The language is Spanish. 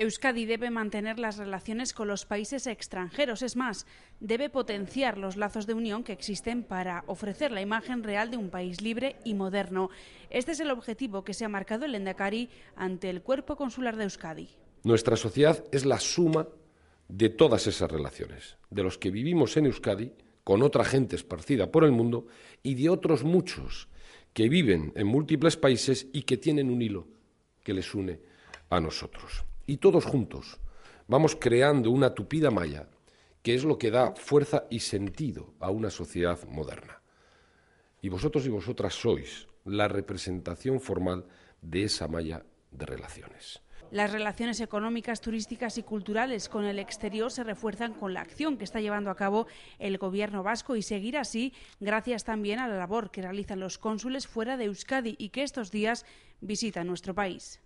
Euskadi debe mantener las relaciones con los países extranjeros, es más, debe potenciar los lazos de unión que existen para ofrecer la imagen real de un país libre y moderno. Este es el objetivo que se ha marcado el Endacari ante el cuerpo consular de Euskadi. Nuestra sociedad es la suma de todas esas relaciones, de los que vivimos en Euskadi, con otra gente esparcida por el mundo y de otros muchos que viven en múltiples países y que tienen un hilo que les une a nosotros y todos juntos vamos creando una tupida malla que es lo que da fuerza y sentido a una sociedad moderna. Y vosotros y vosotras sois la representación formal de esa malla de relaciones. Las relaciones económicas, turísticas y culturales con el exterior se refuerzan con la acción que está llevando a cabo el Gobierno vasco y seguir así gracias también a la labor que realizan los cónsules fuera de Euskadi y que estos días visitan nuestro país.